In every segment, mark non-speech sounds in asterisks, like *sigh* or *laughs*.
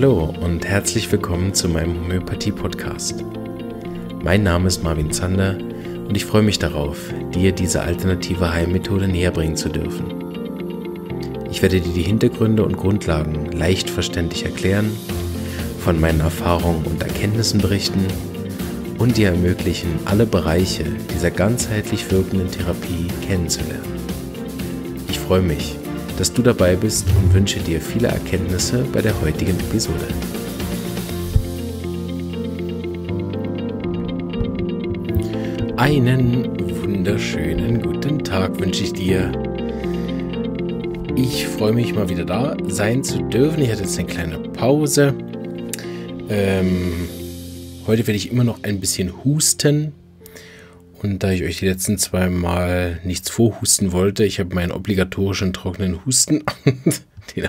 Hallo und herzlich willkommen zu meinem Homöopathie-Podcast. Mein Name ist Marvin Zander und ich freue mich darauf, dir diese alternative Heilmethode näherbringen zu dürfen. Ich werde dir die Hintergründe und Grundlagen leicht verständlich erklären, von meinen Erfahrungen und Erkenntnissen berichten und dir ermöglichen, alle Bereiche dieser ganzheitlich wirkenden Therapie kennenzulernen. Ich freue mich, dass du dabei bist und wünsche dir viele Erkenntnisse bei der heutigen Episode. Einen wunderschönen guten Tag wünsche ich dir. Ich freue mich mal wieder da sein zu dürfen. Ich hatte jetzt eine kleine Pause. Ähm, heute werde ich immer noch ein bisschen husten. Und da ich euch die letzten zwei Mal nichts vorhusten wollte, ich habe meinen obligatorischen trockenen Husten. *laughs* den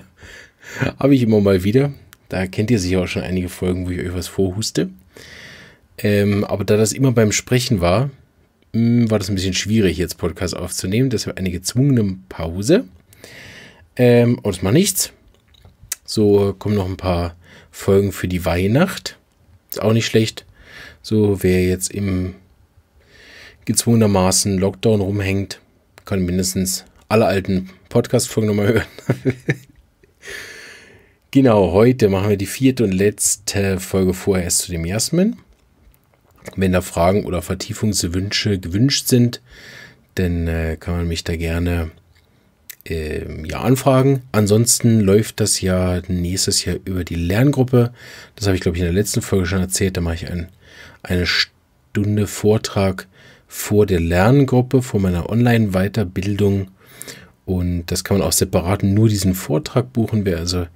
habe ich immer mal wieder. Da kennt ihr sicher auch schon einige Folgen, wo ich euch was vorhuste. Ähm, aber da das immer beim Sprechen war, mh, hm, war das ein bisschen schwierig, jetzt Podcast aufzunehmen. Deshalb eine gezwungene Pause. Ähm, aber das macht nichts. So kommen noch ein paar Folgen für die Weihnacht. Ist auch nicht schlecht. So, wer jetzt im gezwungenermaßen Lockdown rumhängt, kann mindestens alle alten Podcast-Folgen nochmal hören. *laughs* genau, heute machen wir die vierte und letzte Folge vorher erst zu dem Jasmin. Wenn da Fragen oder Vertiefungswünsche gewünscht sind, dann äh, kann man mich da gerne äh, ja, anfragen. Ansonsten läuft das ja nächstes Jahr über die Lerngruppe. Das habe ich, glaube ich, in der letzten Folge schon erzählt. Da mache ich ein, eine Stunde Vortrag vor der Lerngruppe, vor meiner Online-Weiterbildung. Und das kann man auch separat nur diesen Vortrag buchen. Wer also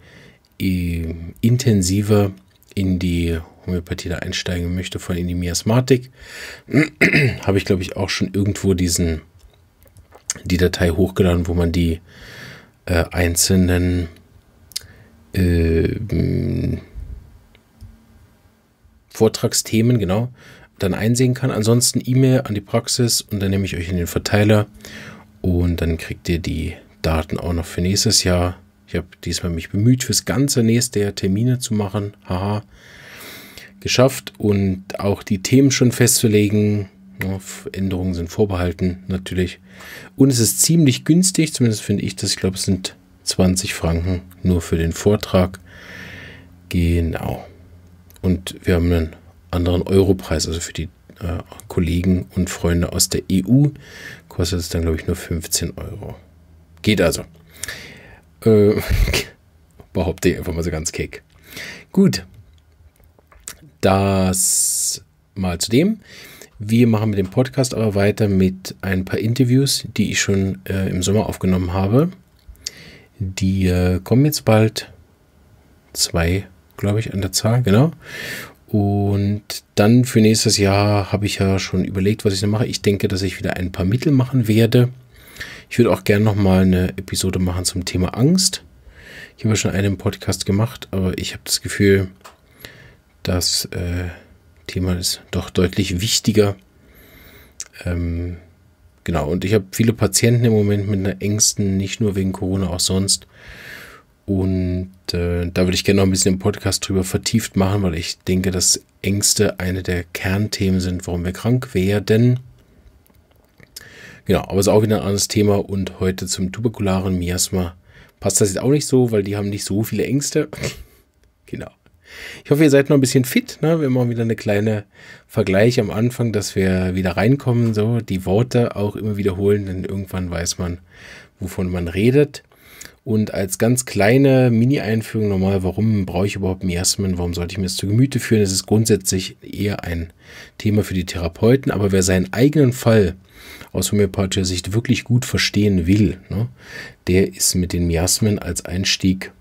äh, intensiver in die Homöopathie da einsteigen möchte, von in die Miasmatik, *clears throat* habe ich glaube ich auch schon irgendwo diesen die Datei hochgeladen, wo man die äh, einzelnen äh, Vortragsthemen, genau, dann einsehen kann. Ansonsten E-Mail an die Praxis und dann nehme ich euch in den Verteiler und dann kriegt ihr die Daten auch noch für nächstes Jahr. Ich habe diesmal mich bemüht, fürs ganze nächste Jahr Termine zu machen. Haha. Geschafft und auch die Themen schon festzulegen. Änderungen sind vorbehalten, natürlich. Und es ist ziemlich günstig, zumindest finde ich das. Ich glaube, es sind 20 Franken nur für den Vortrag. Genau. Und wir haben einen anderen Europreis, also für die äh, Kollegen und Freunde aus der EU, kostet es dann, glaube ich, nur 15 Euro. Geht also. Äh, *laughs* behaupte ich einfach mal so ganz keck. Gut. Das mal zu dem. Wir machen mit dem Podcast aber weiter mit ein paar Interviews, die ich schon äh, im Sommer aufgenommen habe. Die äh, kommen jetzt bald. Zwei, glaube ich, an der Zahl, genau. Und dann für nächstes Jahr habe ich ja schon überlegt, was ich da mache. Ich denke, dass ich wieder ein paar Mittel machen werde. Ich würde auch gerne nochmal eine Episode machen zum Thema Angst. Ich habe ja schon einen Podcast gemacht, aber ich habe das Gefühl, das äh, Thema ist doch deutlich wichtiger. Ähm, genau, und ich habe viele Patienten im Moment mit einer Ängsten, nicht nur wegen Corona, auch sonst. Und äh, da würde ich gerne noch ein bisschen im Podcast drüber vertieft machen, weil ich denke, dass Ängste eine der Kernthemen sind, warum wir krank werden. Genau, aber es ist auch wieder ein anderes Thema und heute zum tuberkularen Miasma passt das jetzt auch nicht so, weil die haben nicht so viele Ängste. *laughs* genau. Ich hoffe, ihr seid noch ein bisschen fit. Ne? Wir machen wieder eine kleine Vergleich am Anfang, dass wir wieder reinkommen, so die Worte auch immer wiederholen, denn irgendwann weiß man, wovon man redet. Und als ganz kleine Mini-Einführung nochmal, warum brauche ich überhaupt Miasmen? Warum sollte ich mir das zu Gemüte führen? Es ist grundsätzlich eher ein Thema für die Therapeuten, aber wer seinen eigenen Fall aus homöopathischer Sicht wirklich gut verstehen will, ne, der ist mit den Miasmen als Einstieg,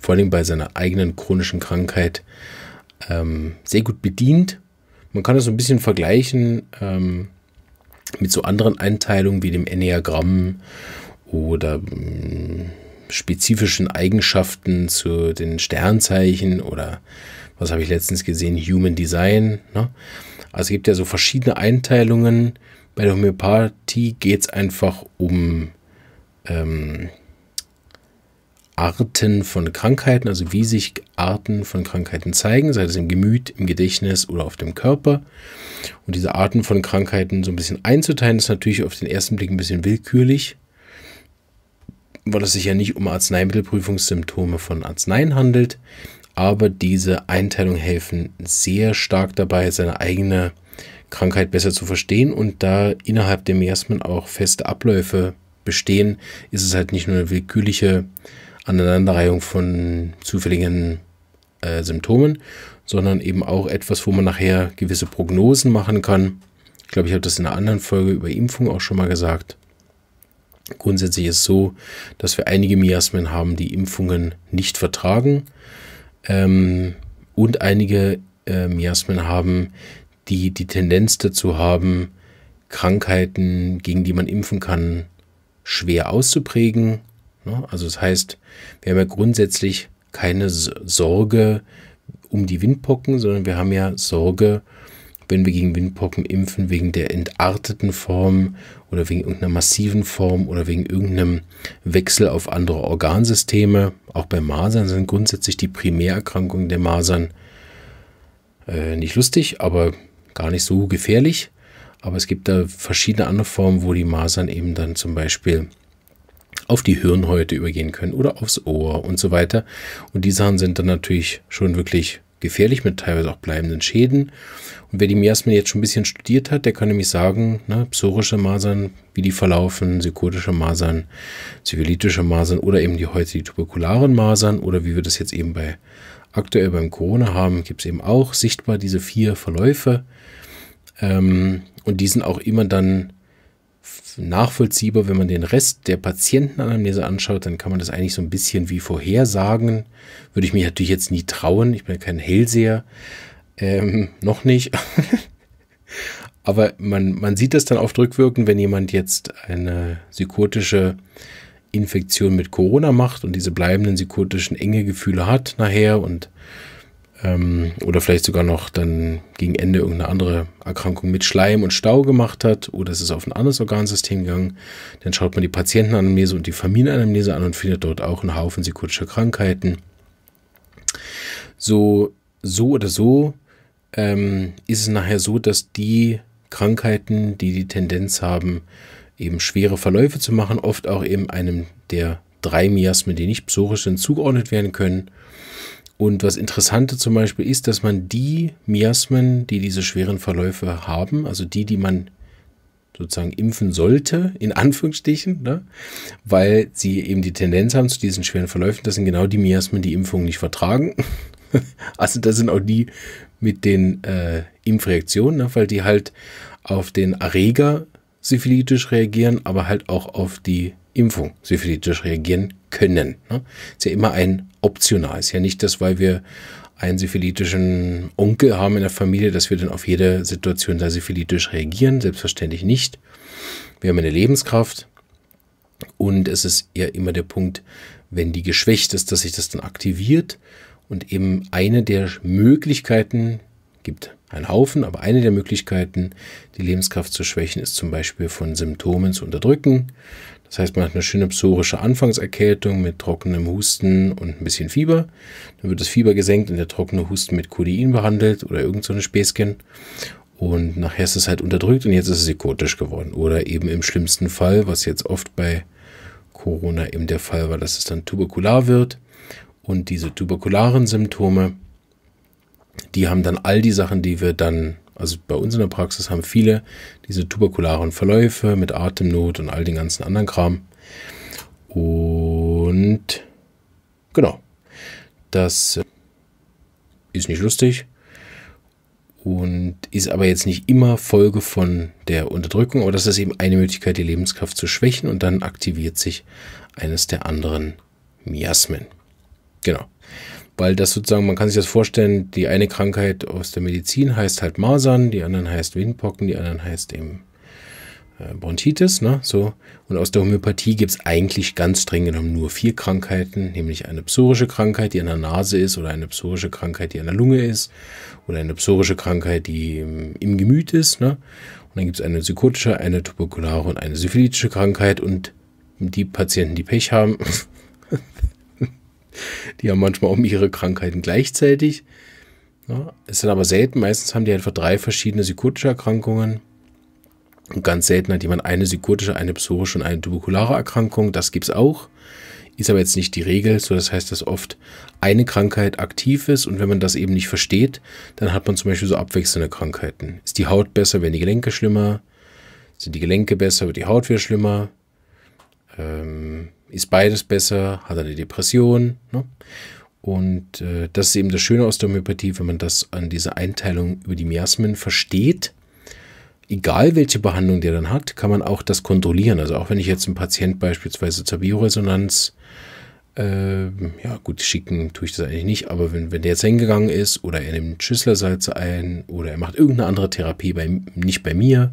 vor allem bei seiner eigenen chronischen Krankheit, ähm, sehr gut bedient. Man kann das so ein bisschen vergleichen ähm, mit so anderen Einteilungen wie dem Enneagramm oder. Mm, spezifischen Eigenschaften zu den Sternzeichen oder was habe ich letztens gesehen, Human Design. Ne? Also es gibt ja so verschiedene Einteilungen. Bei der Homöopathie geht es einfach um ähm, Arten von Krankheiten, also wie sich Arten von Krankheiten zeigen, sei es im Gemüt, im Gedächtnis oder auf dem Körper. Und diese Arten von Krankheiten so ein bisschen einzuteilen, ist natürlich auf den ersten Blick ein bisschen willkürlich weil es sich ja nicht um Arzneimittelprüfungssymptome von Arzneien handelt. Aber diese Einteilung helfen sehr stark dabei, seine eigene Krankheit besser zu verstehen. Und da innerhalb der Miasmen auch feste Abläufe bestehen, ist es halt nicht nur eine willkürliche Aneinanderreihung von zufälligen äh, Symptomen, sondern eben auch etwas, wo man nachher gewisse Prognosen machen kann. Ich glaube, ich habe das in einer anderen Folge über Impfung auch schon mal gesagt. Grundsätzlich ist es so, dass wir einige Miasmen haben, die Impfungen nicht vertragen ähm, und einige äh, Miasmen haben, die die Tendenz dazu haben, Krankheiten, gegen die man impfen kann, schwer auszuprägen. Ne? Also das heißt, wir haben ja grundsätzlich keine Sorge um die Windpocken, sondern wir haben ja Sorge wenn wir gegen Windpocken impfen, wegen der entarteten Form oder wegen irgendeiner massiven Form oder wegen irgendeinem Wechsel auf andere Organsysteme. Auch bei Masern sind grundsätzlich die Primärerkrankungen der Masern äh, nicht lustig, aber gar nicht so gefährlich. Aber es gibt da verschiedene andere Formen, wo die Masern eben dann zum Beispiel auf die Hirnhäute übergehen können oder aufs Ohr und so weiter. Und die Sachen sind dann natürlich schon wirklich gefährlich mit teilweise auch bleibenden Schäden. Und wer die Miasmen jetzt schon ein bisschen studiert hat, der kann nämlich sagen, ne, psorische Masern, wie die verlaufen, psychotische Masern, zivilitische Masern oder eben die heute die tuberkularen Masern oder wie wir das jetzt eben bei aktuell beim Corona haben, gibt es eben auch sichtbar diese vier Verläufe. Ähm, und die sind auch immer dann nachvollziehbar. Wenn man den Rest der Patientenanamnese anschaut, dann kann man das eigentlich so ein bisschen wie vorhersagen. Würde ich mich natürlich jetzt nie trauen. Ich bin kein Hellseher. Ähm, noch nicht. *laughs* Aber man, man sieht das dann oft rückwirkend, wenn jemand jetzt eine psychotische Infektion mit Corona macht und diese bleibenden psychotischen enge Gefühle hat nachher und ähm, oder vielleicht sogar noch dann gegen Ende irgendeine andere Erkrankung mit Schleim und Stau gemacht hat oder es ist auf ein anderes Organsystem gegangen, dann schaut man die Patientenanamnese und die Familienanamnese an und findet dort auch einen Haufen sekundischer Krankheiten. So, so oder so ähm, ist es nachher so, dass die Krankheiten, die die Tendenz haben, eben schwere Verläufe zu machen, oft auch eben einem der drei Miasmen, die nicht psorisch sind, zugeordnet werden können und was Interessante zum Beispiel ist, dass man die Miasmen, die diese schweren Verläufe haben, also die, die man sozusagen impfen sollte, in Anführungsstrichen, ne? weil sie eben die Tendenz haben zu diesen schweren Verläufen, das sind genau die Miasmen, die Impfungen nicht vertragen. *laughs* also das sind auch die mit den äh, Impfreaktionen, ne? weil die halt auf den Erreger syphilitisch reagieren, aber halt auch auf die Impfung syphilitisch reagieren können. Ne? Ist ja immer ein optional. Ist ja nicht das, weil wir einen syphilitischen Onkel haben in der Familie, dass wir dann auf jede Situation da syphilitisch reagieren. Selbstverständlich nicht. Wir haben eine Lebenskraft und es ist ja immer der Punkt, wenn die geschwächt ist, dass sich das dann aktiviert und eben eine der Möglichkeiten gibt einen Haufen, aber eine der Möglichkeiten, die Lebenskraft zu schwächen, ist zum Beispiel von Symptomen zu unterdrücken, das heißt, man hat eine schöne psorische Anfangserkältung mit trockenem Husten und ein bisschen Fieber. Dann wird das Fieber gesenkt und der trockene Husten mit Codein behandelt oder irgendeine so Späßchen. Und nachher ist es halt unterdrückt und jetzt ist es psychotisch geworden. Oder eben im schlimmsten Fall, was jetzt oft bei Corona eben der Fall war, dass es dann tuberkular wird. Und diese tuberkularen Symptome, die haben dann all die Sachen, die wir dann also bei uns in der Praxis haben viele diese tuberkularen Verläufe mit Atemnot und all den ganzen anderen Kram. Und genau, das äh, ist nicht lustig und ist aber jetzt nicht immer Folge von der Unterdrückung, aber das ist eben eine Möglichkeit, die Lebenskraft zu schwächen und dann aktiviert sich eines der anderen Miasmen. Genau weil das sozusagen, man kann sich das vorstellen, die eine Krankheit aus der Medizin heißt halt Masern, die anderen heißt Windpocken, die anderen heißt eben äh, Bronchitis, ne? So. Und aus der Homöopathie gibt es eigentlich ganz streng genommen nur vier Krankheiten, nämlich eine psorische Krankheit, die an der Nase ist, oder eine psorische Krankheit, die an der Lunge ist, oder eine psorische Krankheit, die im, ähm, im Gemüt ist, ne? Und dann gibt es eine psychotische, eine tuberkulare und eine syphilitische Krankheit und die Patienten, die Pech haben, *laughs* die haben manchmal auch ihre Krankheiten gleichzeitig. Ja, es sind aber selten. Meistens haben die einfach drei verschiedene psychotische Erkrankungen. Und ganz selten hat jemand eine psychotische, eine psorische und eine tuberkulare Erkrankung. Das gibt es auch. Ist aber jetzt nicht die Regel. So, das heißt, dass oft eine Krankheit aktiv ist und wenn man das eben nicht versteht, dann hat man zum Beispiel so abwechselnde Krankheiten. Ist die Haut besser, werden die Gelenke schlimmer? Sind die Gelenke besser, wird die Haut wieder schlimmer? Ähm, ist beides besser, hat eine Depression. Ne? Und äh, das ist eben das Schöne aus der Homöopathie, wenn man das an dieser Einteilung über die Miasmen versteht. Egal welche Behandlung der dann hat, kann man auch das kontrollieren. Also auch wenn ich jetzt einen Patient beispielsweise zur Bioresonanz, äh, ja gut, schicken tue ich das eigentlich nicht, aber wenn, wenn der jetzt hingegangen ist oder er nimmt Schüsslersalze ein oder er macht irgendeine andere Therapie, bei, nicht bei mir,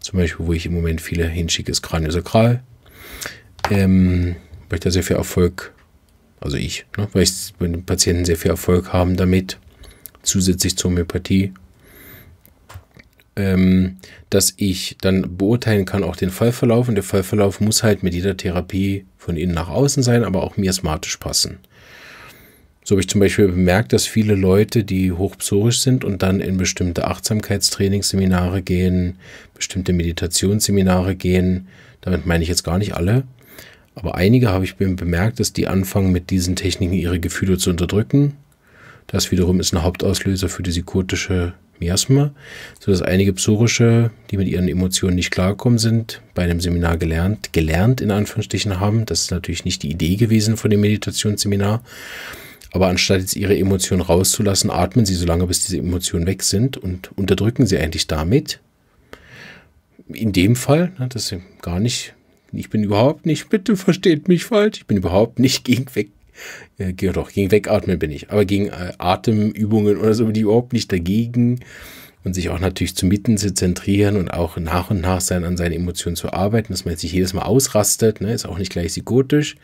zum Beispiel, wo ich im Moment viele hinschicke, ist Kraniosakral, ähm, weil ich da sehr viel Erfolg, also ich, ne, weil ich bei den Patienten sehr viel Erfolg haben damit, zusätzlich zur Homöopathie, ähm, dass ich dann beurteilen kann, auch den Fallverlauf. Und der Fallverlauf muss halt mit jeder Therapie von innen nach außen sein, aber auch miasmatisch passen. So habe ich zum Beispiel bemerkt, dass viele Leute, die hochpsorisch sind und dann in bestimmte Achtsamkeitstrainingsseminare gehen, bestimmte Meditationsseminare gehen, damit meine ich jetzt gar nicht alle, aber einige habe ich bemerkt, dass die anfangen, mit diesen Techniken ihre Gefühle zu unterdrücken. Das wiederum ist ein Hauptauslöser für die psychotische Miasma, sodass einige Psorische, die mit ihren Emotionen nicht klarkommen sind, bei einem Seminar gelernt, gelernt in Anführungsstrichen haben. Das ist natürlich nicht die Idee gewesen von dem Meditationsseminar. Aber anstatt jetzt ihre Emotionen rauszulassen, atmen sie so lange, bis diese Emotionen weg sind und unterdrücken sie eigentlich damit. In dem Fall, ne, das ist gar nicht ich bin überhaupt nicht, bitte versteht mich falsch, ich bin überhaupt nicht gegen weg, äh, doch, gegen Wegatmen bin ich, aber gegen äh, Atemübungen oder so bin ich überhaupt nicht dagegen und sich auch natürlich zu mitten zu zentrieren und auch nach und nach sein, an seinen Emotionen zu arbeiten, dass man sich jedes Mal ausrastet, ne? ist auch nicht gleich psychotisch.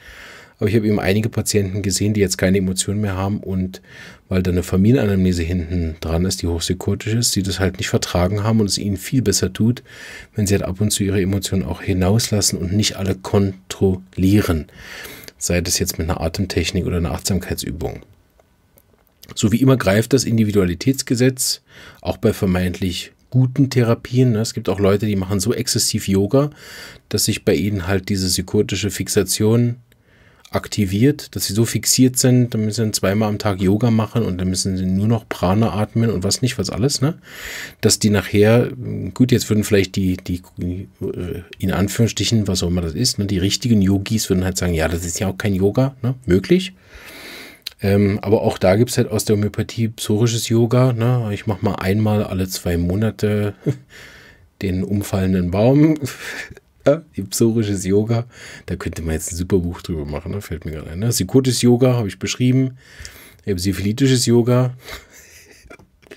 Aber ich habe eben einige Patienten gesehen, die jetzt keine Emotionen mehr haben und weil da eine Familienanamnese hinten dran ist, die hochpsychotisch ist, die das halt nicht vertragen haben und es ihnen viel besser tut, wenn sie halt ab und zu ihre Emotionen auch hinauslassen und nicht alle kontrollieren. Sei das jetzt mit einer Atemtechnik oder einer Achtsamkeitsübung. So wie immer greift das Individualitätsgesetz auch bei vermeintlich guten Therapien. Ne? Es gibt auch Leute, die machen so exzessiv Yoga, dass sich bei ihnen halt diese psychotische Fixation aktiviert, dass sie so fixiert sind, dann müssen sie zweimal am Tag Yoga machen und dann müssen sie nur noch Prana atmen und was nicht, was alles, ne? Dass die nachher, gut, jetzt würden vielleicht die, die äh, in Anführungsstrichen, was auch immer das ist, ne, die richtigen Yogis würden halt sagen, ja, das ist ja auch kein Yoga, ne? Möglich. Ähm, aber auch da gibt es halt aus der Homöopathie psorisches Yoga, ne? Ich mache mal einmal alle zwei Monate *laughs* den umfallenden Baum ja, Ipsorisches Yoga, da könnte man jetzt ein super Buch drüber machen, ne? fällt mir gerade ein. Ne? Sikotisches Yoga habe ich beschrieben, syphilitisches Yoga,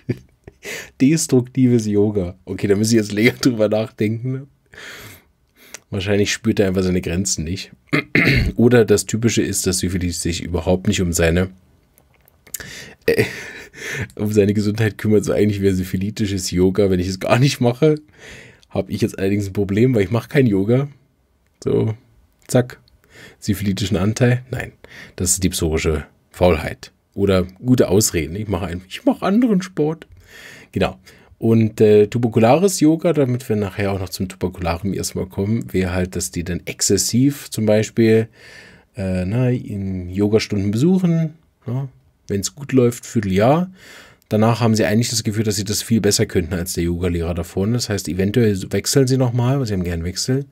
*laughs* destruktives Yoga. Okay, da müssen ich jetzt länger *laughs* drüber nachdenken. Ne? Wahrscheinlich spürt er einfach seine Grenzen nicht. *clears throat* Oder das Typische ist, dass Syphilis sich überhaupt nicht um seine äh, *laughs* um seine Gesundheit kümmert. So eigentlich wäre syphilitisches Yoga, wenn ich es gar nicht mache, habe ich jetzt allerdings ein Problem, weil ich mache kein Yoga. So, zack. Syphilitischen Anteil? Nein, das ist die psorische Faulheit. Oder gute Ausreden. Ich mache einen, anderen Sport. Genau. Und äh, tuberkulares Yoga, damit wir nachher auch noch zum Tuberkularen erstmal kommen, wäre halt, dass die dann exzessiv zum Beispiel äh, na, in Yogastunden besuchen. Ne? Wenn es gut läuft, Vierteljahr. Danach haben sie eigentlich das Gefühl, dass sie das viel besser könnten als der Yogalehrer da vorne. Das heißt, eventuell wechseln sie nochmal, weil sie haben gern Wechsel.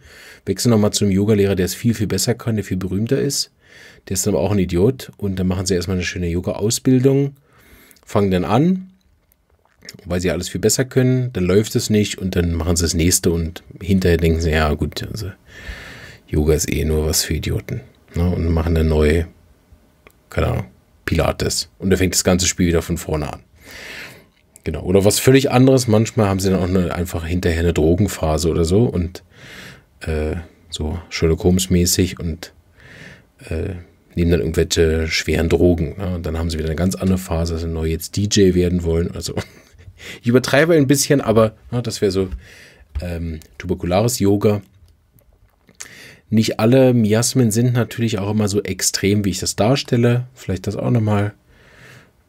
Wechseln nochmal zum Yogalehrer, der es viel, viel besser kann, der viel berühmter ist. Der ist dann aber auch ein Idiot. Und dann machen sie erstmal eine schöne Yoga-Ausbildung, fangen dann an, weil sie alles viel besser können. Dann läuft es nicht und dann machen sie das nächste und hinterher denken sie, ja gut, also Yoga ist eh nur was für Idioten. Ne? Und machen dann neu, keine Ahnung, Pilates. Und dann fängt das ganze Spiel wieder von vorne an. Genau. Oder was völlig anderes. Manchmal haben sie dann auch eine, einfach hinterher eine Drogenphase oder so und äh, so Sherlock Holmes-mäßig und äh, nehmen dann irgendwelche schweren Drogen. Ne? Und dann haben sie wieder eine ganz andere Phase, dass sie neu jetzt DJ werden wollen. Also *laughs* ich übertreibe ein bisschen, aber ne, das wäre so ähm, tuberkulares Yoga. Nicht alle Miasmen sind natürlich auch immer so extrem, wie ich das darstelle. Vielleicht das auch nochmal,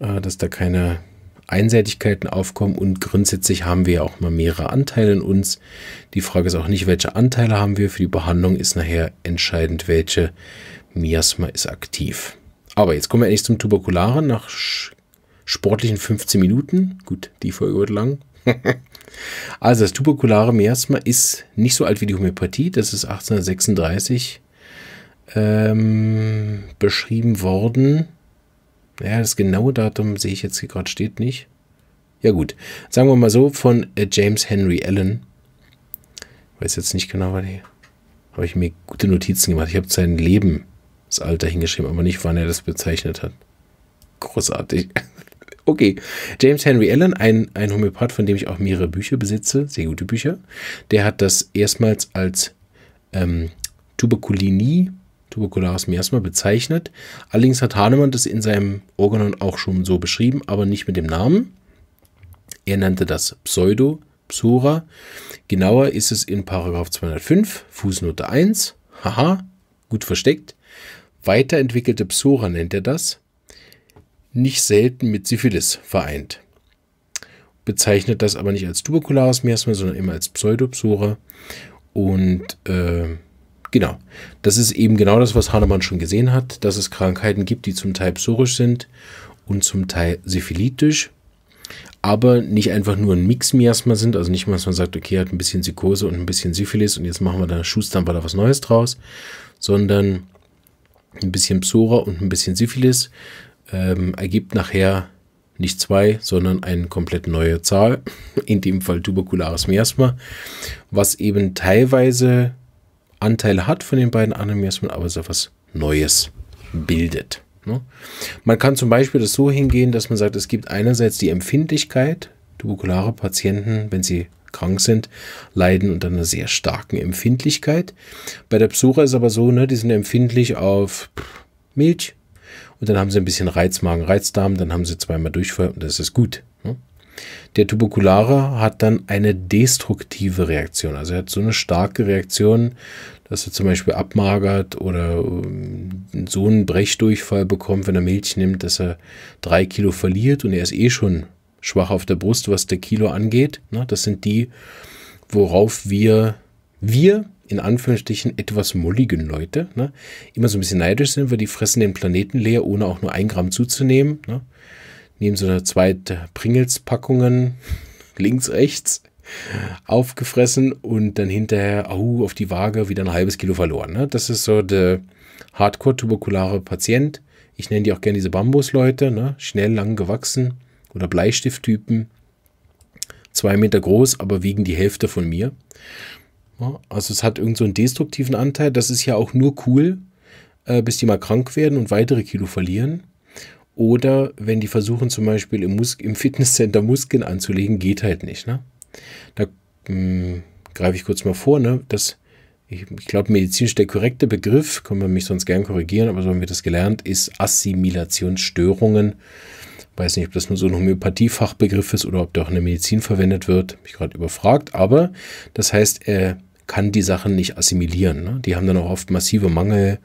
äh, dass da keine Einseitigkeiten aufkommen und grundsätzlich haben wir ja auch mal mehrere Anteile in uns. Die Frage ist auch nicht, welche Anteile haben wir. Für die Behandlung ist nachher entscheidend, welche Miasma ist aktiv. Aber jetzt kommen wir endlich zum Tuberkularen nach sportlichen 15 Minuten. Gut, die Folge wird lang. *laughs* also das tuberkulare Miasma ist nicht so alt wie die Homöopathie. Das ist 1836 ähm, beschrieben worden. Ja, das genaue Datum sehe ich jetzt hier gerade steht nicht. Ja gut, sagen wir mal so, von äh, James Henry Allen. Ich weiß jetzt nicht genau, weil hier habe ich mir gute Notizen gemacht. Ich habe sein Leben, das Alter hingeschrieben, aber nicht, wann er das bezeichnet hat. Großartig. *laughs* Okay, James Henry Allen, ein, ein Homöopath, von dem ich auch mehrere Bücher besitze, sehr gute Bücher, der hat das erstmals als ähm, Tuberkulinie tuberkularen Miasma bezeichnet. Allerdings hat Hahnemann das in seinem Organon auch schon so beschrieben, aber nicht mit dem Namen. Er nannte das Pseudo, Psura. Genauer ist es in Paragraph 205, Fußnote 1. Haha, gut versteckt. Weiterentwickelte Psora nennt er das. Nicht selten mit Syphilis vereint. Bezeichnet das aber nicht als tuberkulares Miasma, sondern immer als Pseudopsora. Und äh, Genau. Das ist eben genau das, was Hahnemann schon gesehen hat, dass es Krankheiten gibt, die zum Teil psorisch sind und zum Teil syphilitisch, aber nicht einfach nur ein Mixmiasma sind, also nicht mal, dass man sagt, okay, er hat ein bisschen Psychose und ein bisschen Syphilis und jetzt machen wir da, schustern da was Neues draus, sondern ein bisschen Psora und ein bisschen Syphilis ähm, ergibt nachher nicht zwei, sondern eine komplett neue Zahl, *laughs* in dem Fall tuberkulares Miasma, was eben teilweise Anteile hat von den beiden Animes, man aber so etwas Neues bildet. Ne? Man kann zum Beispiel das so hingehen, dass man sagt, es gibt einerseits die Empfindlichkeit, tubukulare Patienten, wenn sie krank sind, leiden unter einer sehr starken Empfindlichkeit. Bei der Besucher ist aber so, ne, die sind empfindlich auf Milch und dann haben sie ein bisschen Reizmagen, Reizdarm, dann haben sie zweimal Durchfall und das ist gut. Ne? Der Tuberkulare hat dann eine destruktive Reaktion, also er hat so eine starke Reaktion, dass er zum Beispiel abmagert oder ähm, so einen Brechdurchfall bekommt, wenn er Milch nimmt, dass er drei Kilo verliert und er ist eh schon schwach auf der Brust, was der Kilo angeht. Ne? Das sind die, worauf wir, wir in Anführungsstrichen etwas mulligen Leute ne? immer so ein bisschen neidisch sind, weil die fressen den Planeten leer, ohne auch nur ein Gramm zuzunehmen. Ne? Nehmen so eine zwei Pringles-Packungen *laughs* links, rechts aufgefressen und dann hinterher oh, auf die Waage wieder ein halbes Kilo verloren. Ne? Das ist so der Hardcore-tuberkulare Patient. Ich nenne die auch gerne diese Bambusleute, ne? schnell, lang gewachsen oder Bleistifttypen. Zwei Meter groß, aber wiegen die Hälfte von mir. also es hat irgend so einen destruktiven Anteil. Das ist ja auch nur cool, äh, bis die mal krank werden und weitere Kilo verlieren. Oder wenn die versuchen, zum Beispiel im, Mus im Fitnesscenter Muskeln anzulegen, geht halt nicht. Ne? Da mh, hm, greife ich kurz mal vor, ne? Das, ich, ich glaube, medizinisch der korrekte Begriff, können wir mich sonst gern korrigieren, aber so haben wir das gelernt, ist Assimilationsstörungen. Weiß nicht, ob das nur so ein Homöopathiefachbegriff ist oder ob der auch in der Medizin verwendet wird. Mich gerade überfragt, aber das heißt, er kann die Sachen nicht assimilieren. Ne? Die haben dann auch oft massive Mangel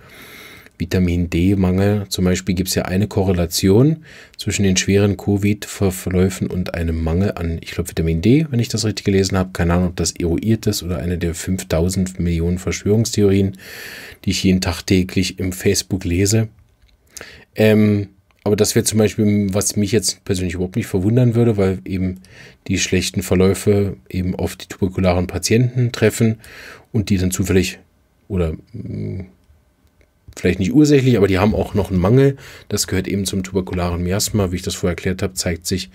Vitamin D-Mangel. Zum Beispiel gibt es ja eine Korrelation zwischen den schweren Covid-Verläufen und einem Mangel an, ich glaube, Vitamin D, wenn ich das richtig gelesen habe. Keine Ahnung, ob das eruiert ist oder eine der 5000 Millionen Verschwörungstheorien, die ich jeden Tag täglich im Facebook lese. Ähm, aber das wäre zum Beispiel, was mich jetzt persönlich überhaupt nicht verwundern würde, weil eben die schlechten Verläufe eben auf die tuberkularen Patienten treffen und die dann zufällig oder mm, vielleicht nicht ursächlich, aber die haben auch noch einen Mangel. Das gehört eben zum tuberkularen Miasma. Wie ich das vorher erklärt habe, zeigt sich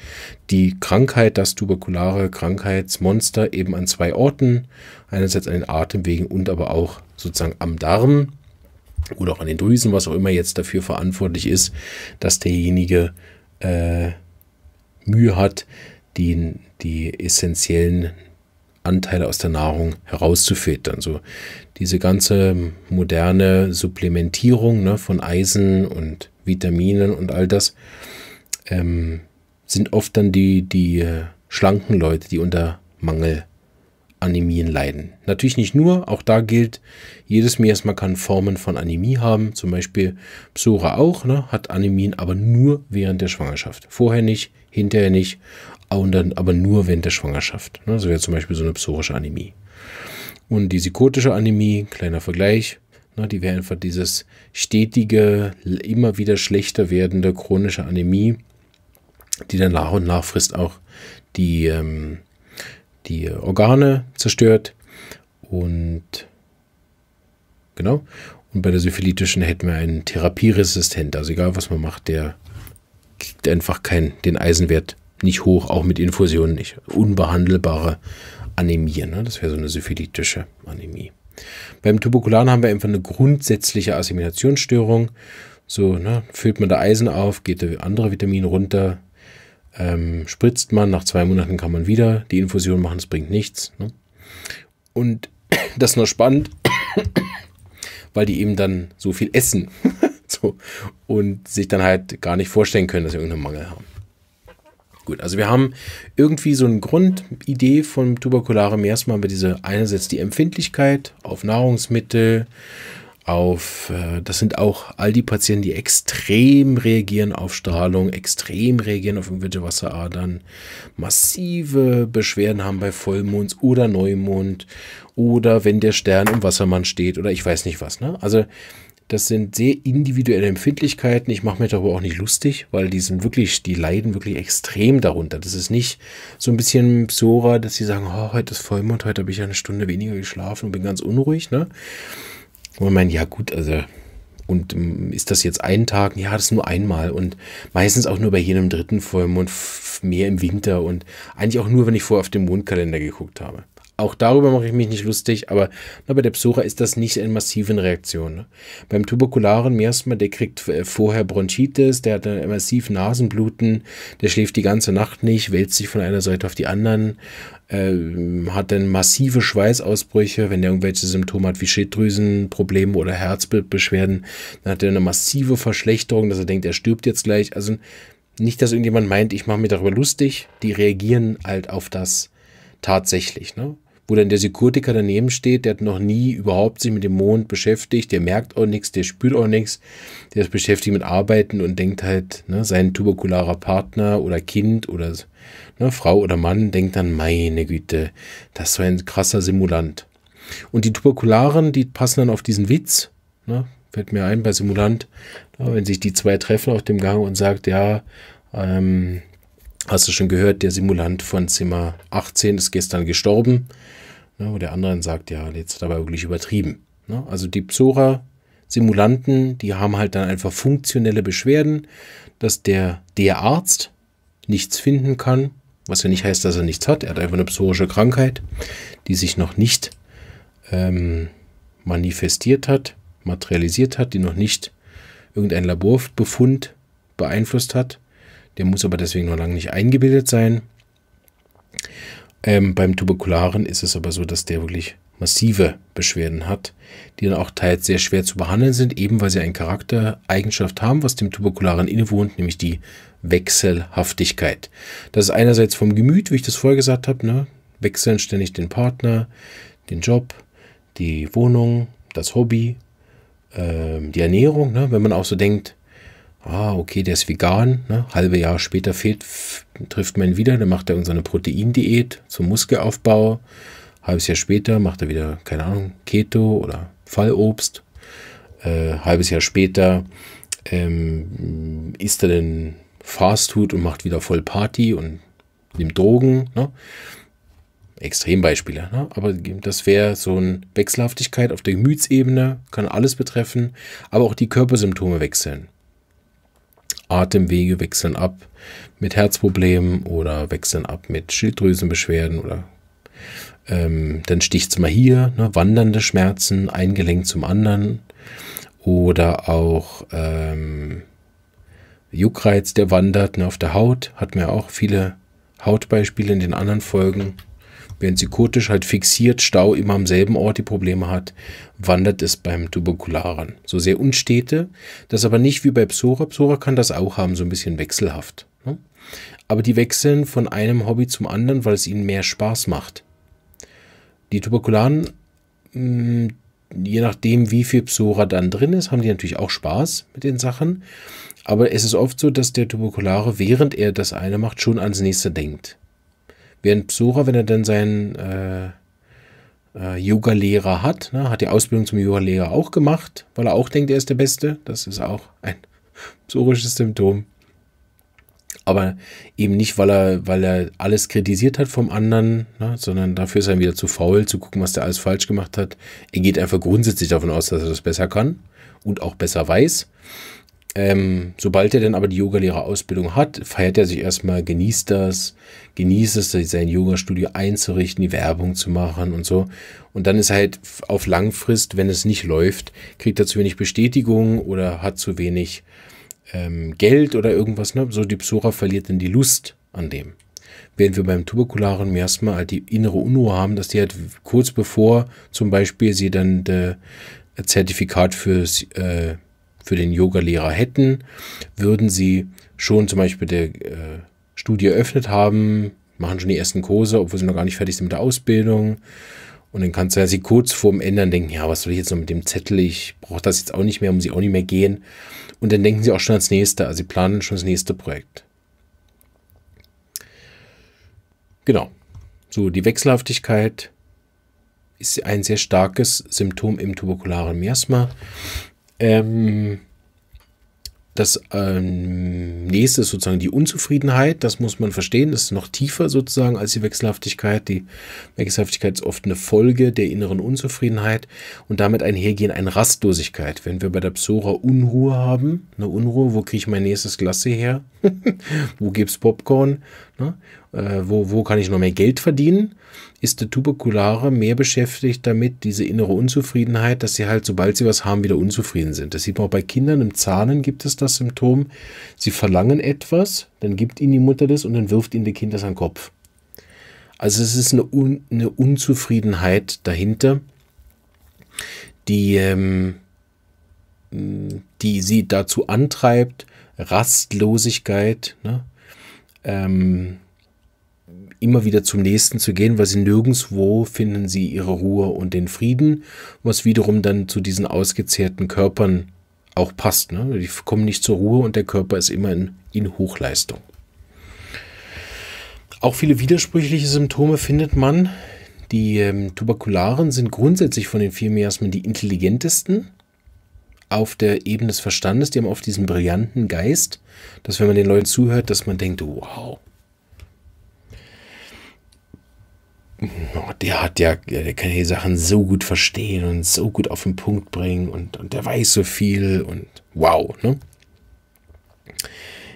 die Krankheit, das tuberkulare Krankheitsmonster eben an zwei Orten. Einerseits an den Atemwegen und aber auch sozusagen am Darm oder auch an den Drüsen, was auch immer jetzt dafür verantwortlich ist, dass derjenige äh, Mühe hat, die, die essentiellen Anteile aus der Nahrung herauszufiltern. So diese ganze moderne Supplementierung ne, von Eisen und Vitaminen und all das ähm, sind oft dann die, die äh, schlanken Leute, die unter Mangel Anämien leiden. Natürlich nicht nur, auch da gilt, jedes Miasma kann Formen von Anämie haben, zum Beispiel Psora auch, ne, hat Anämien, aber nur während der Schwangerschaft. Vorher nicht, hinterher nicht, aber nur während der Schwangerschaft. Ne, das wäre zum Beispiel so eine psorische Anämie. Und die psychotische Anämie, kleiner Vergleich, ne, die wäre einfach dieses stetige, immer wieder schlechter werdende chronische Anämie, die dann nach und nach frisst auch die, ähm, die Organe zerstört. Und genau. Und bei der syphilitischen hätten wir einen therapieresistent, also egal was man macht, der kriegt einfach kein, den Eisenwert nicht hoch, auch mit Infusionen nicht. Unbehandelbare Anämie, ne? das wäre so eine syphilitische Anämie. Beim Tuberkularen haben wir einfach eine grundsätzliche Assimilationsstörung. So, ne? füllt man da Eisen auf, geht der andere Vitamin runter, ähm, spritzt man, nach zwei Monaten kann man wieder die Infusion machen, das bringt nichts. Ne? Und *clears throat* das ist noch spannend, *clears throat* weil die eben dann so viel essen *laughs* so, und sich dann halt gar nicht vorstellen können, dass sie irgendeinen Mangel haben. Gut, also wir haben irgendwie so eine Grundidee von tuberkularem Erstmal aber diese einerseits die Empfindlichkeit auf Nahrungsmittel, auf, äh, das sind auch all die Patienten, die extrem reagieren auf Strahlung, extrem reagieren auf irgendwelche Wasseradern, massive Beschwerden haben bei Vollmond oder Neumond oder wenn der Stern im Wassermann steht oder ich weiß nicht was. Ne? Also das sind sehr individuelle Empfindlichkeiten. Ich mache mir darüber auch nicht lustig, weil die sind wirklich, die leiden wirklich extrem darunter. Das ist nicht so ein bisschen Psora, dass sie sagen, oh, heute ist Vollmond, heute habe ich eine Stunde weniger geschlafen und bin ganz unruhig. Ne? Und man meint, ja gut, also und ähm, ist das jetzt ein Tag? Ja, das nur einmal und meistens auch nur bei jenem dritten Vollmond, mehr im Winter und eigentlich auch nur, wenn ich vorher auf den Mondkalender geguckt habe. Auch darüber mache ich mich nicht lustig, aber na, bei der Psora ist das nicht in massiven Reaktionen. Ne? Beim tuberkularen Miasma, der kriegt äh, vorher Bronchitis, der hat dann äh, massiv Nasenbluten, der schläft die ganze Nacht nicht, wälzt sich von einer Seite auf die anderen, äh, hat dann massive Schweißausbrüche, wenn der irgendwelche Symptome hat wie Schilddrüsenprobleme oder Herzbeschwerden, dann hat er eine massive Verschlechterung, dass er denkt, er stirbt jetzt gleich. Also nicht, dass irgendjemand meint, ich mache mir darüber lustig, die reagieren halt auf das tatsächlich. Ne? wo dann der Sekurtiker daneben steht, der hat noch nie überhaupt sich mit dem Mond beschäftigt, der merkt auch nichts, der spürt auch nichts, der ist beschäftigt mit Arbeiten und denkt halt, ne, sein tuberkularer Partner oder Kind oder ne, Frau oder Mann denkt dann, meine Güte, das war ein krasser Simulant. Und die Tuberkularen, die passen dann auf diesen Witz, ne, fällt mir ein bei Simulant, ne, wenn sich die zwei treffen auf dem Gang und sagt, ja, ähm, hast du schon gehört, der Simulant von Zimmer 18 ist gestern gestorben. Ne, wo der andere sagt, ja, jetzt hat er aber wirklich übertrieben. Ne? Also die Psora-Simulanten, die haben halt dann einfach funktionelle Beschwerden, dass der, der Arzt nichts finden kann, was ja nicht heißt, dass er nichts hat. Er hat einfach eine psorische Krankheit, die sich noch nicht ähm, manifestiert hat, materialisiert hat, die noch nicht irgendein Laborbefund beeinflusst hat. Der muss aber deswegen noch lange nicht eingebildet sein. Ähm, beim Tuberkularen ist es aber so, dass der wirklich massive Beschwerden hat, die dann auch teils sehr schwer zu behandeln sind, eben weil sie eine Charaktereigenschaft haben, was dem Tuberkularen innewohnt, nämlich die Wechselhaftigkeit. Das ist einerseits vom Gemüt, wie ich das vorher gesagt habe, ne? wechseln ständig den Partner, den Job, die Wohnung, das Hobby, äh, die Ernährung. Ne? Wenn man auch so denkt, ah, okay, der ist vegan. Ne? Halbe Jahr später fehlt, trifft man ihn wieder, dann macht er irgendeine Proteindiät zum Muskelaufbau. Halbes Jahr später macht er wieder, keine Ahnung, Keto oder Fallobst. Äh, halbes Jahr später ähm, isst er dann Fastfood und macht wieder voll Party und nimmt Drogen. Ne? Extrembeispiele. Ne? Aber das wäre so eine Wechselhaftigkeit auf der Gemütsebene, kann alles betreffen, aber auch die Körpersymptome wechseln. Atemwege wechseln ab mit Herzproblemen oder wechseln ab mit Schilddrüsenbeschwerden oder ähm, dann sticht es mal hier, ne, wandernde Schmerzen, ein Gelenk zum anderen oder auch ähm, Juckreiz, der wandert ne, auf der Haut, hat mir auch viele Hautbeispiele in den anderen Folgen. Während sie psychotisch halt fixiert, stau immer am selben Ort die Probleme hat, wandert es beim Tuberkularen. So sehr unstete, das aber nicht wie bei Psora. Psora kann das auch haben, so ein bisschen wechselhaft. Ne? Aber die wechseln von einem Hobby zum anderen, weil es ihnen mehr Spaß macht. Die Tuberkularen, mh, hm, je nachdem, wie viel Psora dann drin ist, haben die natürlich auch Spaß mit den Sachen. Aber es ist oft so, dass der Tuberkulare, während er das eine macht, schon ans nächste denkt. Während ein Besucher, wenn er dann seinen äh, äh, Yoga-Lehrer hat, ne, hat die Ausbildung zum Yoga-Lehrer auch gemacht, weil er auch denkt, er ist der Beste. Das ist auch ein psychisches Symptom. Aber eben nicht, weil er, weil er alles kritisiert hat vom anderen, ne, sondern dafür ist er wieder zu faul, zu gucken, was der alles falsch gemacht hat. Er geht einfach grundsätzlich davon aus, dass er das besser kann und auch besser weiß. Ähm, sobald er dann aber die Yogalehrerausbildung hat, feiert er sich erstmal, genießt das, genießt es, sein Yoga-Studio einzurichten, die Werbung zu machen und so. Und dann ist halt auf Langfrist, wenn es nicht läuft, kriegt er zu wenig Bestätigung oder hat zu wenig ähm, Geld oder irgendwas. Ne? So die Psora verliert dann die Lust an dem. Während wir beim Tuberkularen erstmal halt die innere Unruhe haben, dass die halt kurz bevor zum Beispiel sie dann das Zertifikat fürs äh, für den Yogalehrer hätten, würden sie schon zum Beispiel der äh, Studie eröffnet haben, machen schon die ersten Kurse, obwohl sie noch gar nicht fertig sind mit der Ausbildung. Und dann kannst du ja sie kurz vorm Ändern denken, ja, was soll ich jetzt noch mit dem Zettel? Ich brauche das jetzt auch nicht mehr, muss ich auch nicht mehr gehen. Und dann denken sie auch schon ans nächste, also sie planen schon das nächste Projekt. Genau. So, die Wechselhaftigkeit ist ein sehr starkes Symptom im tuberkularen Miasma. Ähm, das ähm, nächste ist sozusagen die Unzufriedenheit, das muss man verstehen, das ist noch tiefer sozusagen als die Wechselhaftigkeit. Die Wechselhaftigkeit ist oft eine Folge der inneren Unzufriedenheit und damit einhergehen eine Rastlosigkeit. Wenn wir bei der Psora Unruhe haben, eine Unruhe, wo kriege ich mein nächstes Glas her? *laughs* wo gibt es Popcorn? Ne? äh, wo, wo kann ich noch mehr Geld verdienen, ist der Tuberkulare mehr beschäftigt damit, diese innere Unzufriedenheit, dass sie halt, sobald sie was haben, wieder unzufrieden sind. Das sieht man auch bei Kindern, im Zahnen gibt es das Symptom, sie verlangen etwas, dann gibt ihnen die Mutter das und dann wirft ihnen das Kind das an den Kopf. Also es ist eine, Un eine Unzufriedenheit dahinter, die, ähm, die sie dazu antreibt, Rastlosigkeit, ne? ähm, immer wieder zum nächsten zu gehen, weil sie nirgendwo finden sie ihre Ruhe und den Frieden, was wiederum dann zu diesen ausgezehrten Körpern auch passt. Ne? Die kommen nicht zur Ruhe und der Körper ist immer in, in Hochleistung. Auch viele widersprüchliche Symptome findet man. Die ähm, Tuberkularen sind grundsätzlich von den vier Miasmen die intelligentesten auf der Ebene des Verstandes. Die haben oft diesen brillanten Geist, dass wenn man den Leuten zuhört, dass man denkt, wow, der hat ja, der kann die Sachen so gut verstehen und so gut auf den Punkt bringen und, und der weiß so viel und wow, ne?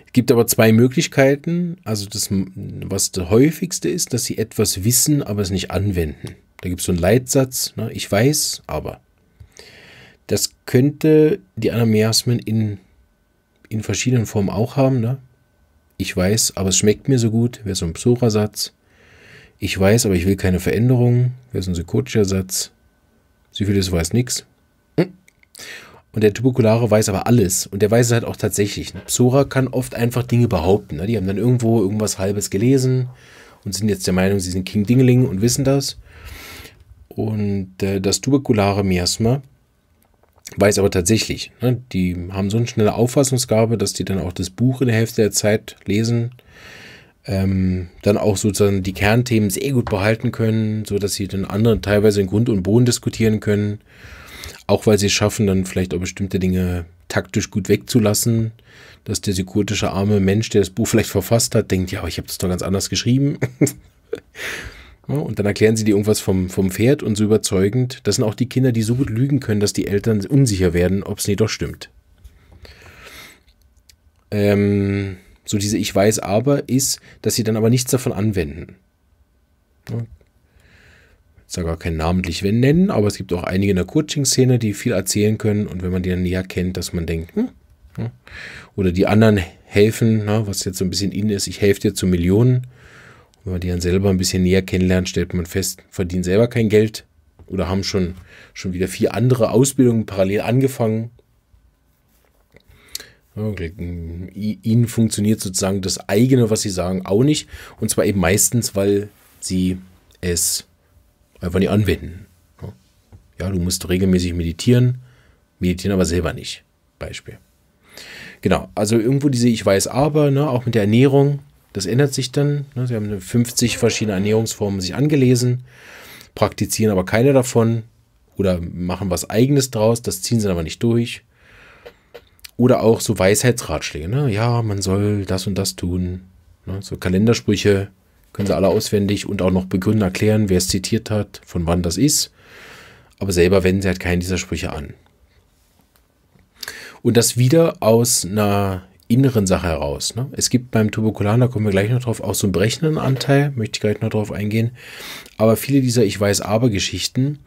Es gibt aber zwei Möglichkeiten. Also das, was das häufigste ist, dass sie etwas wissen, aber es nicht anwenden. Da gibt es so einen Leitsatz, ne? ich weiß, aber. Das könnte die Anamiasmen in, in verschiedenen Formen auch haben. Ne? Ich weiß, aber es schmeckt mir so gut, wäre so ein Besuchersatz. Ich weiß, aber ich will keine Veränderung. Das ist unser sekotischer Satz. Syphilis weiß nichts. Hm. Und der Tuberkulare weiß aber alles. Und der weiß es halt auch tatsächlich. Ne? Psora kann oft einfach Dinge behaupten. Ne? Die haben dann irgendwo irgendwas Halbes gelesen und sind jetzt der Meinung, sie sind King Dingling und wissen das. Und äh, das tuberkulare Miasma weiß aber tatsächlich. Ne? Die haben so eine schnelle Auffassungsgabe, dass die dann auch das Buch in der Hälfte der Zeit lesen ähm, dann auch sozusagen die Kernthemen sehr gut behalten können, sodass sie den anderen teilweise in Grund und Boden diskutieren können. Auch weil sie es schaffen, dann vielleicht auch bestimmte Dinge taktisch gut wegzulassen, dass der sekurische arme Mensch, der das Buch vielleicht verfasst hat, denkt, ja, aber ich habe das doch ganz anders geschrieben. *laughs* und dann erklären sie dir irgendwas vom, vom Pferd und so überzeugend. Das sind auch die Kinder, die so gut lügen können, dass die Eltern unsicher werden, ob es nicht doch stimmt. Ähm, so diese Ich weiß aber ist, dass sie dann aber nichts davon anwenden. Ja. Ich sage gar keinen namentlich wenn nennen, aber es gibt auch einige in der Coaching-Szene, die viel erzählen können und wenn man die dann näher kennt, dass man denkt, hm, ja. oder die anderen helfen, na, ne, was jetzt so ein bisschen ihnen ist, ich helfe dir zu Millionen. Und wenn man die dann selber ein bisschen näher kennenlernt, stellt man fest, verdienen selber kein Geld oder haben schon, schon wieder vier andere Ausbildungen parallel angefangen Ihnen funktioniert sozusagen das eigene, was Sie sagen, auch nicht. Und zwar eben meistens, weil Sie es einfach nicht anwenden. Ja, du musst regelmäßig meditieren, meditieren aber selber nicht. Beispiel. Genau, also irgendwo diese Ich weiß aber, ne, auch mit der Ernährung, das ändert sich dann. Ne, sie haben 50 verschiedene Ernährungsformen sich angelesen, praktizieren aber keine davon oder machen was eigenes draus, das ziehen sie aber nicht durch. Oder auch so Weisheitsratschläge. Ne? Ja, man soll das und das tun. Ne? So Kalendersprüche können sie alle auswendig und auch noch begründen, erklären, wer es zitiert hat, von wann das ist. Aber selber wenden sie halt keinen dieser Sprüche an. Und das wieder aus einer inneren Sache heraus. Ne? Es gibt beim Tuberkulan, da kommen wir gleich noch drauf, auch so einen brechenden Anteil, möchte ich gleich noch drauf eingehen. Aber viele dieser Ich weiß aber Geschichten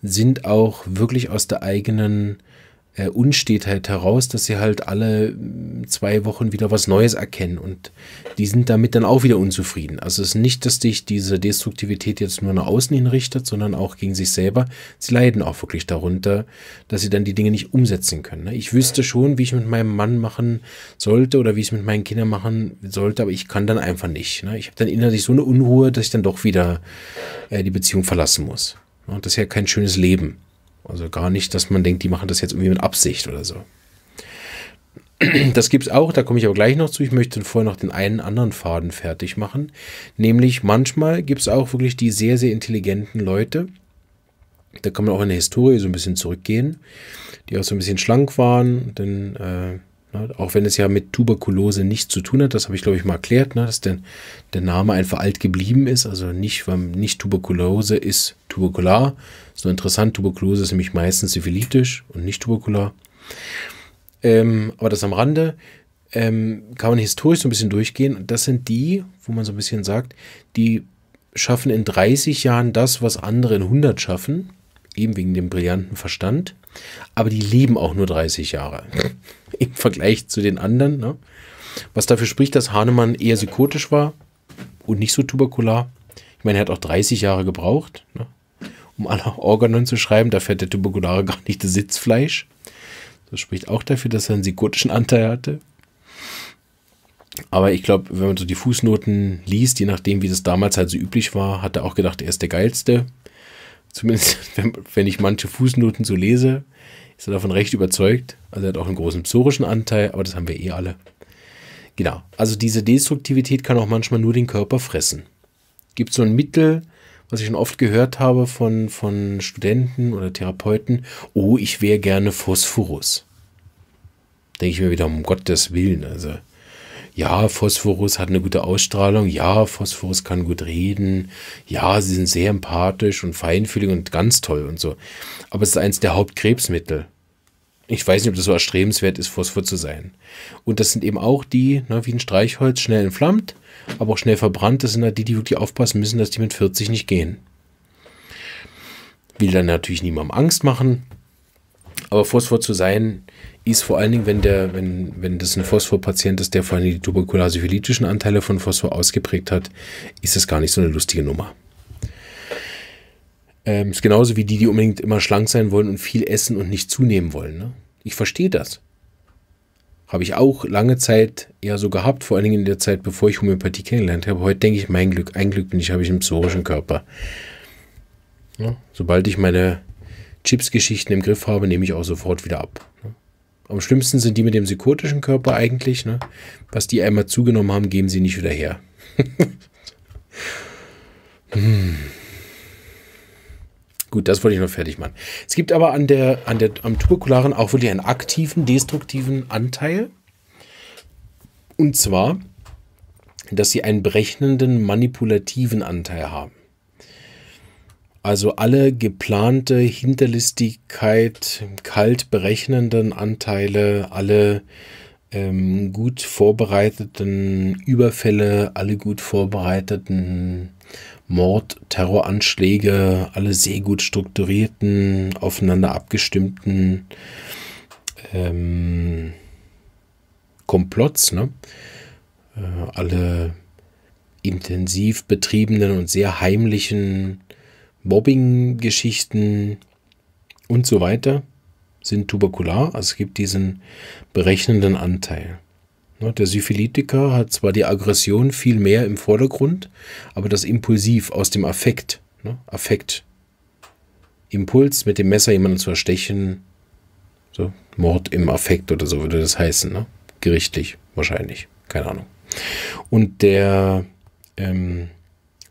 sind auch wirklich aus der eigenen äh, Unstetheit heraus, dass sie halt alle mm, zwei Wochen wieder was Neues erkennen und die sind damit dann auch wieder unzufrieden. Also es ist nicht, dass dich diese Destruktivität jetzt nur nach außen hin richtet, sondern auch gegen sich selber. Sie leiden auch wirklich darunter, dass sie dann die Dinge nicht umsetzen können. Ne? Ich wüsste schon, wie ich mit meinem Mann machen sollte oder wie ich es mit meinen Kindern machen sollte, aber ich kann dann einfach nicht. Ne? Ich habe dann innerlich so eine Unruhe, dass ich dann doch wieder äh, die Beziehung verlassen muss. Und das ist ja kein schönes Leben. Also gar nicht, dass man denkt, die machen das jetzt irgendwie mit Absicht oder so. *clears throat* Das gibt es auch, da komme ich aber gleich noch zu. Ich möchte vorher noch den einen anderen Faden fertig machen. Nämlich manchmal gibt es auch wirklich die sehr, sehr intelligenten Leute. Da kann man auch in der Historie so ein bisschen zurückgehen, die auch so ein bisschen schlank waren, dann äh, Ne? Auch wenn es ja mit Tuberkulose nichts zu tun hat, das habe ich glaube ich mal erklärt, ne? dass der, der Name einfach alt geblieben ist. Also nicht, weil nicht Tuberkulose ist tuberkular. So interessant, Tuberkulose ist nämlich meistens syphilitisch und nicht tuberkular. Ähm, aber das am Rande ähm, kann man historisch so ein bisschen durchgehen. Das sind die, wo man so ein bisschen sagt, die schaffen in 30 Jahren das, was andere in 100 schaffen ihm wegen dem brillanten Verstand. Aber die leben auch nur 30 Jahre *laughs* im Vergleich zu den anderen. Ne? Was dafür spricht, dass Hahnemann eher psychotisch war und nicht so tuberkular. Ich meine, er hat auch 30 Jahre gebraucht, ne? um alle Organon zu schreiben. Da fährt der Tuberkulare gar nicht das Sitzfleisch. Das spricht auch dafür, dass er einen psychotischen Anteil hatte. Aber ich glaube, wenn man so die Fußnoten liest, je nachdem, wie das damals halt so üblich war, hat er auch gedacht, er ist der Geilste zumindest *laughs* wenn, wenn ich manche Fußnoten so lese, ist er davon recht überzeugt. Also er hat auch einen großen psorischen Anteil, aber das haben wir eh alle. Genau, also diese Destruktivität kann auch manchmal nur den Körper fressen. Gibt so ein Mittel, was ich schon oft gehört habe von, von Studenten oder Therapeuten, oh, ich wäre gerne Phosphorus. Denke ich mir wieder, um Gottes Willen, also ja, Phosphorus hat eine gute Ausstrahlung, ja, Phosphorus kann gut reden, ja, sie sind sehr empathisch und feinfühlig und ganz toll und so. Aber es ist eines der Hauptkrebsmittel. Ich weiß nicht, ob das so erstrebenswert ist, Phosphor zu sein. Und das sind eben auch die, ne, wie ein Streichholz, schnell entflammt, aber auch schnell verbrannt. Das sind halt die, die wirklich aufpassen müssen, dass die mit 40 nicht gehen. Will dann natürlich niemandem Angst machen aber Phosphor zu sein ist vor allen Dingen, wenn, der, wenn, wenn das ein Phosphorpatient ist, der vor allen Dingen die tuberkulosephylytischen Anteile von Phosphor ausgeprägt hat, ist das gar nicht so eine lustige Nummer. Ähm, ist genauso wie die, die unbedingt immer schlank sein wollen und viel essen und nicht zunehmen wollen. Ne? Ich verstehe das. Habe ich auch lange Zeit eher so gehabt, vor allen Dingen in der Zeit, bevor ich Homöopathie kennengelernt habe. Heute denke ich, mein Glück, ein Glück bin ich, habe ich einen psorischen Körper. Ja, sobald ich meine Chips-Geschichten im Griff habe, nehme ich auch sofort wieder ab. Am schlimmsten sind die mit dem psychotischen Körper eigentlich. Ne? Was die einmal zugenommen haben, geben sie nicht wieder her. *laughs* hm. Gut, das wollte ich noch fertig machen. Es gibt aber an der, an der, am Tuberkularen auch wirklich einen aktiven, destruktiven Anteil. Und zwar, dass sie einen berechnenden, manipulativen Anteil haben. Also alle geplante Hinterlistigkeit, kalt berechnenden Anteile, alle ähm, gut vorbereiteten Überfälle, alle gut vorbereiteten Mord, Terroranschläge, alle sehr gut strukturierten, aufeinander abgestimmten ähm, Komplotts, ne? Äh, alle intensiv betriebenen und sehr heimlichen Mobbing-Geschichten und so weiter sind tuberkular. Also es gibt diesen berechnenden Anteil. Ne, der Syphilitiker hat zwar die Aggression viel mehr im Vordergrund, aber das Impulsiv aus dem Affekt, ne, Affekt, Impuls mit dem Messer jemanden zu erstechen, so Mord im Affekt oder so würde das heißen, ne? gerichtlich wahrscheinlich, keine Ahnung. Und der ähm,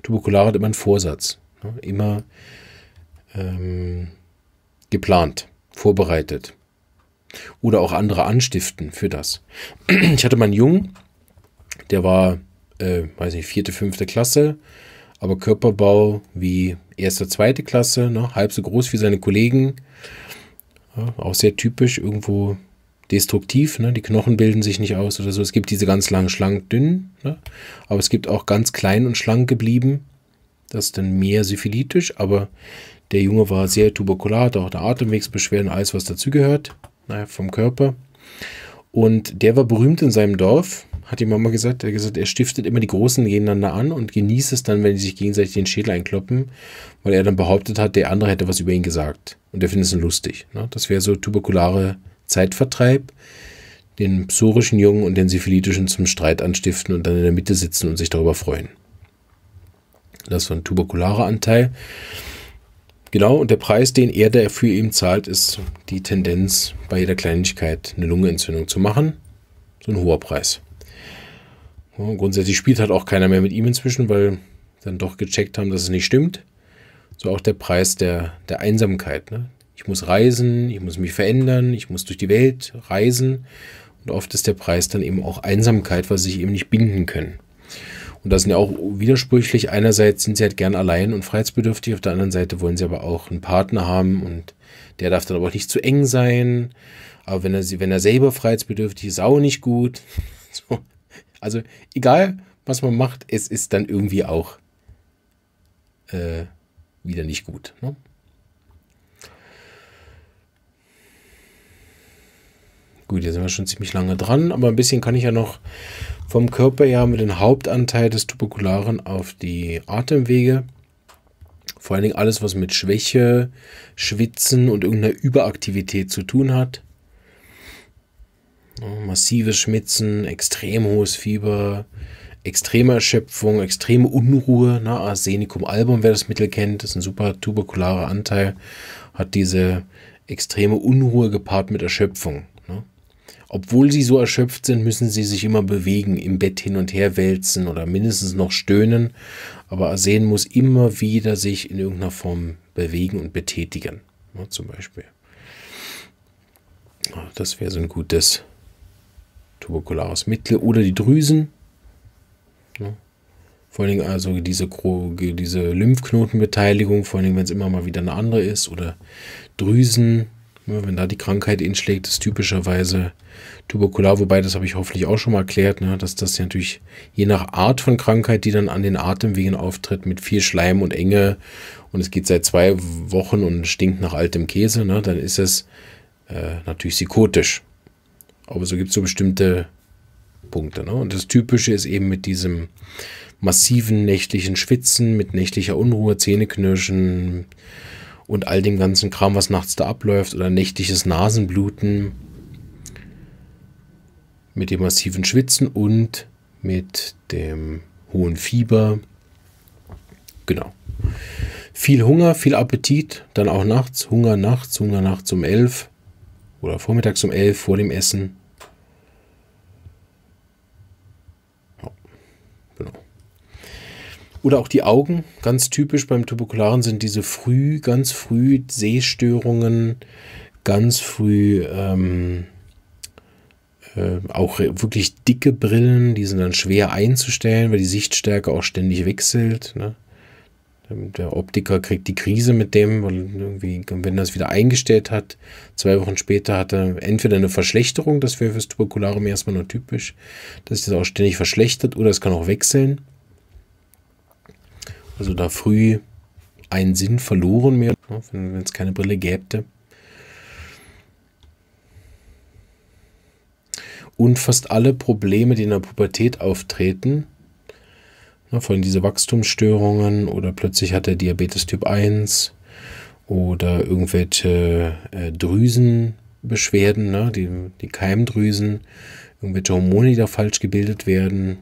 Tuberkular hat immer einen Vorsatz. Ne? Immer ähm, geplant, vorbereitet. Oder auch andere anstiften für das. *clears throat* Ich hatte meinen Jungen, der war, äh, weiß nicht, vierte, fünfte Klasse, aber Körperbau wie erste, zweite Klasse, ne? halb so groß wie seine Kollegen. Ja, auch sehr typisch, irgendwo destruktiv. Ne? Die Knochen bilden sich nicht aus oder so. Es gibt diese ganz langen, schlank, dünn. Ne? Aber es gibt auch ganz klein und schlank geblieben. Das ist dann mehr syphilitisch, aber der Junge war sehr tuberkular, tuberkulat, auch der Atemwegsbeschwerden, alles was dazugehört, naja, vom Körper. Und der war berühmt in seinem Dorf, hat die Mama gesagt. Er hat gesagt, er stiftet immer die Großen gegeneinander an und genießt es dann, wenn die sich gegenseitig den Schädel einkloppen, weil er dann behauptet hat, der andere hätte was über ihn gesagt. Und der findet es lustig. Ne? Das wäre so tuberkulare Zeitvertreib, den psorischen Jungen und den syphilitischen zum Streit anstiften und dann in der Mitte sitzen und sich darüber freuen das ist so ein tuberkularer Anteil. Genau, und der Preis, den er dafür eben zahlt, ist die Tendenz, bei jeder Kleinigkeit eine Lungenentzündung zu machen. So ein hoher Preis. Ja, grundsätzlich spielt halt auch keiner mehr mit ihm inzwischen, weil dann doch gecheckt haben, dass es nicht stimmt. So auch der Preis der, der Einsamkeit. Ne? Ich muss reisen, ich muss mich verändern, ich muss durch die Welt reisen. Und oft ist der Preis dann eben auch Einsamkeit, weil sie sich eben nicht binden können. Und das sind ja auch widersprüchlich. Einerseits sind sie halt gern allein und freiheitsbedürftig, auf der anderen Seite wollen sie aber auch einen Partner haben und der darf dann aber auch nicht zu eng sein. Aber wenn er, wenn er selber freiheitsbedürftig ist, auch nicht gut. *laughs* So. Also egal, was man macht, es ist dann irgendwie auch äh, wieder nicht gut. Ne? Gut, jetzt sind wir schon ziemlich lange dran, aber ein bisschen kann ich ja noch vom Körper her haben wir den Hauptanteil des Tuberkularen auf die Atemwege. Vor allen Dingen alles, was mit Schwäche, Schwitzen und irgendeiner Überaktivität zu tun hat. Massives Schmitzen, extrem hohes Fieber, extreme Erschöpfung, extreme Unruhe. Na, ne? Arsenicum album, wer das Mittel kennt, ist ein super tuberkularer Anteil, hat diese extreme Unruhe gepaart mit Erschöpfung. Obwohl sie so erschöpft sind, müssen sie sich immer bewegen, im Bett hin und her wälzen oder mindestens noch stöhnen. Aber Arsen muss immer wieder sich in irgendeiner Form bewegen und betätigen. Ja, ne, zum Beispiel. Das wäre so ein gutes tuberkulares Mittel. Oder die Drüsen. Ja. Ne. Vor allem also diese, diese Lymphknotenbeteiligung, vor allem wenn es immer mal wieder eine andere ist. Oder Drüsen wenn da die Krankheit inschlägt, ist typischerweise Tuberkular, wobei das habe ich hoffentlich auch schon mal erklärt, ne, dass das ja natürlich je nach Art von Krankheit, die dann an den Atemwegen auftritt, mit viel Schleim und Enge und es geht seit zwei Wochen und stinkt nach altem Käse, ne, dann ist es äh, natürlich psychotisch. Aber so gibt es so bestimmte Punkte. Ne? Und das Typische ist eben mit diesem massiven nächtlichen Schwitzen, mit nächtlicher Unruhe, Zähneknirschen, und all dem ganzen Kram, was nachts da abläuft oder nächtliches Nasenbluten mit dem massiven Schwitzen und mit dem hohen Fieber. Genau. Viel Hunger, viel Appetit, dann auch nachts, Hunger nachts, Hunger nachts um elf oder vormittags um elf vor dem Essen. Oder auch die Augen. Ganz typisch beim Tuberkularen sind diese früh, ganz früh Sehstörungen, ganz früh ähm, äh, auch wirklich dicke Brillen, die sind dann schwer einzustellen, weil die Sichtstärke auch ständig wechselt. Ne? Der Optiker kriegt die Krise mit dem, weil irgendwie, wenn er es wieder eingestellt hat, zwei Wochen später hat er entweder eine Verschlechterung, das wäre fürs Tuberkularium erstmal nur typisch, dass sich das auch ständig verschlechtert, oder es kann auch wechseln also da früh einen Sinn verloren mehr, ne, wenn es keine Brille gäbte. Und fast alle Probleme, die in der Pubertät auftreten, ne, vor allem diese Wachstumsstörungen oder plötzlich hat er Diabetes Typ 1 oder irgendwelche äh, Drüsenbeschwerden, ne, die Keimdrüsen, irgendwelche Hormone, die da falsch gebildet werden,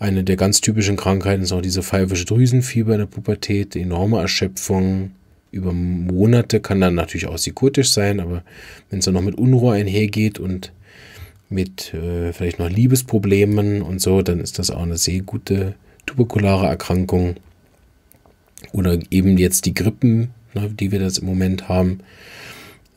eine der ganz typischen Krankheiten ist auch diese pfeifische Drüsenfieber in der Pubertät, enorme Erschöpfung. Über Monate kann dann natürlich auch psychotisch sein, aber wenn es dann noch mit Unruhe einhergeht und mit äh, vielleicht noch Liebesproblemen und so, dann ist das auch eine sehr gute tuberkulare Erkrankung. Oder eben jetzt die Grippen, ne, die wir das im Moment haben,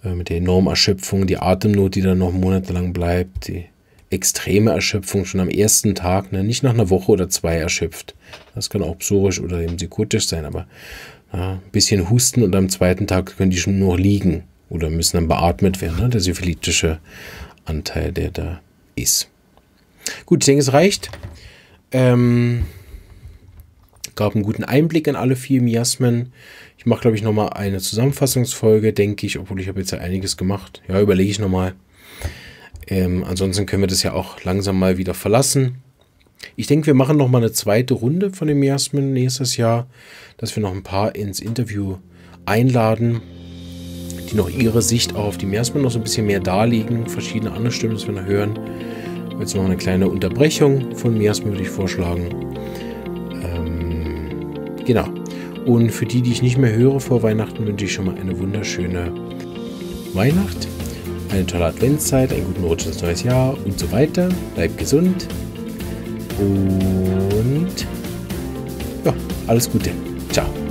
äh, mit der enormen Erschöpfung, die Atemnot, die dann noch monatelang bleibt, die extreme Erschöpfung schon am ersten Tag, ne? nicht nach einer Woche oder zwei erschöpft. Das kann auch psorisch oder eben psychotisch sein, aber ja, ein bisschen husten und am zweiten Tag können die schon nur liegen oder müssen dann beatmet werden, ne? der syphilitische Anteil, der da ist. Gut, ich denke, es reicht. Ähm, gab einen guten Einblick in alle vier Miasmen. Ich mache, glaube ich, nochmal eine Zusammenfassungsfolge, denke ich, obwohl ich habe jetzt ja einiges gemacht. Ja, überlege ich nochmal. Ähm, ansonsten können wir das ja auch langsam mal wieder verlassen. Ich denke, wir machen noch mal eine zweite Runde von dem Jasmin nächstes Jahr, dass wir noch ein paar ins Interview einladen, die noch ihre Sicht auch auf die Jasmin noch so ein bisschen mehr darlegen, verschiedene andere Stimmen, dass wir noch hören. Jetzt noch eine kleine Unterbrechung von Jasmin würde ich vorschlagen. Ähm, genau. Und für die, die ich nicht mehr höre vor Weihnachten, wünsche ich schon mal eine wunderschöne Weihnacht eine tolle Adventszeit, einen guten Rutsch ins neue Jahr und so weiter. Bleibt gesund und ja, alles Gute. Ciao.